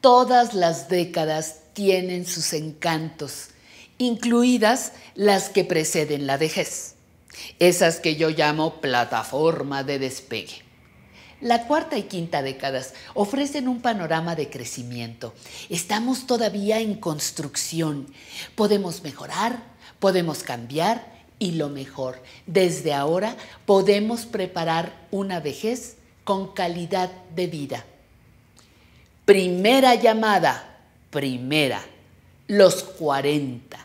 Todas las décadas tienen sus encantos, incluidas las que preceden la vejez, esas que yo llamo plataforma de despegue. La cuarta y quinta décadas ofrecen un panorama de crecimiento. Estamos todavía en construcción. Podemos mejorar, podemos cambiar y lo mejor, desde ahora podemos preparar una vejez con calidad de vida Primera llamada, primera, los 40.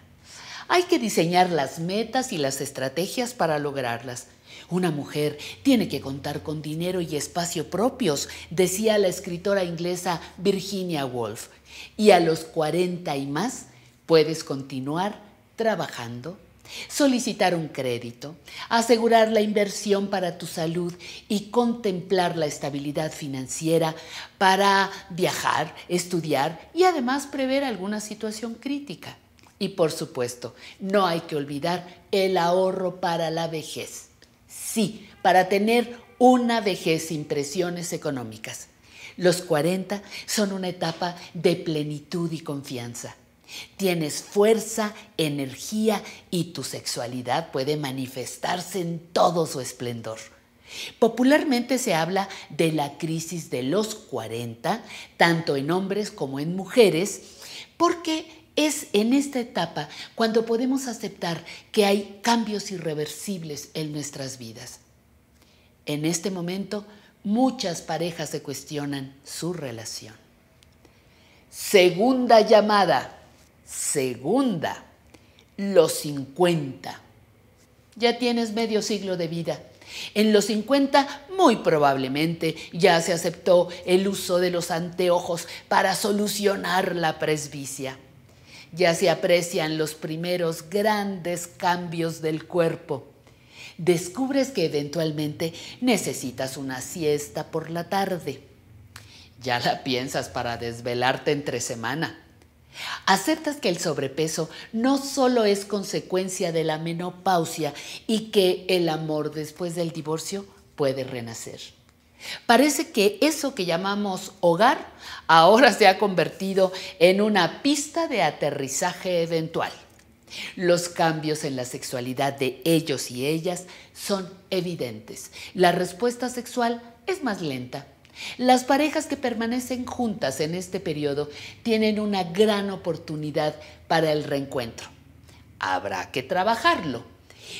Hay que diseñar las metas y las estrategias para lograrlas. Una mujer tiene que contar con dinero y espacio propios, decía la escritora inglesa Virginia Woolf. Y a los 40 y más puedes continuar trabajando solicitar un crédito, asegurar la inversión para tu salud y contemplar la estabilidad financiera para viajar, estudiar y además prever alguna situación crítica. Y por supuesto, no hay que olvidar el ahorro para la vejez. Sí, para tener una vejez sin presiones económicas. Los 40 son una etapa de plenitud y confianza. Tienes fuerza, energía y tu sexualidad puede manifestarse en todo su esplendor. Popularmente se habla de la crisis de los 40, tanto en hombres como en mujeres, porque es en esta etapa cuando podemos aceptar que hay cambios irreversibles en nuestras vidas. En este momento, muchas parejas se cuestionan su relación. Segunda llamada. Segunda, los 50. Ya tienes medio siglo de vida. En los 50 muy probablemente ya se aceptó el uso de los anteojos para solucionar la presbicia. Ya se aprecian los primeros grandes cambios del cuerpo. Descubres que eventualmente necesitas una siesta por la tarde. Ya la piensas para desvelarte entre semana Aceptas que el sobrepeso no solo es consecuencia de la menopausia y que el amor después del divorcio puede renacer. Parece que eso que llamamos hogar ahora se ha convertido en una pista de aterrizaje eventual. Los cambios en la sexualidad de ellos y ellas son evidentes. La respuesta sexual es más lenta, las parejas que permanecen juntas en este periodo tienen una gran oportunidad para el reencuentro. Habrá que trabajarlo.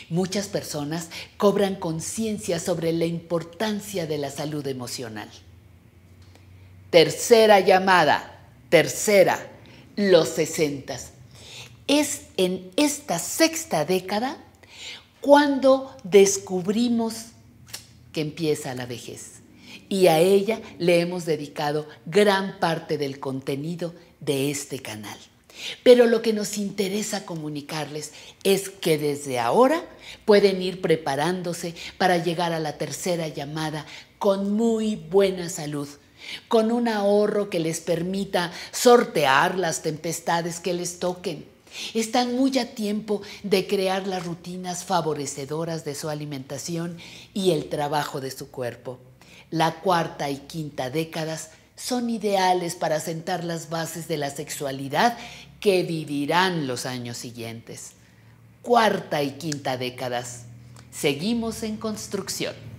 Muchas personas cobran conciencia sobre la importancia de la salud emocional. Tercera llamada, tercera, los sesentas. Es en esta sexta década cuando descubrimos que empieza la vejez y a ella le hemos dedicado gran parte del contenido de este canal. Pero lo que nos interesa comunicarles es que desde ahora pueden ir preparándose para llegar a la tercera llamada con muy buena salud, con un ahorro que les permita sortear las tempestades que les toquen. Están muy a tiempo de crear las rutinas favorecedoras de su alimentación y el trabajo de su cuerpo. La cuarta y quinta décadas son ideales para sentar las bases de la sexualidad que vivirán los años siguientes. Cuarta y quinta décadas. Seguimos en construcción.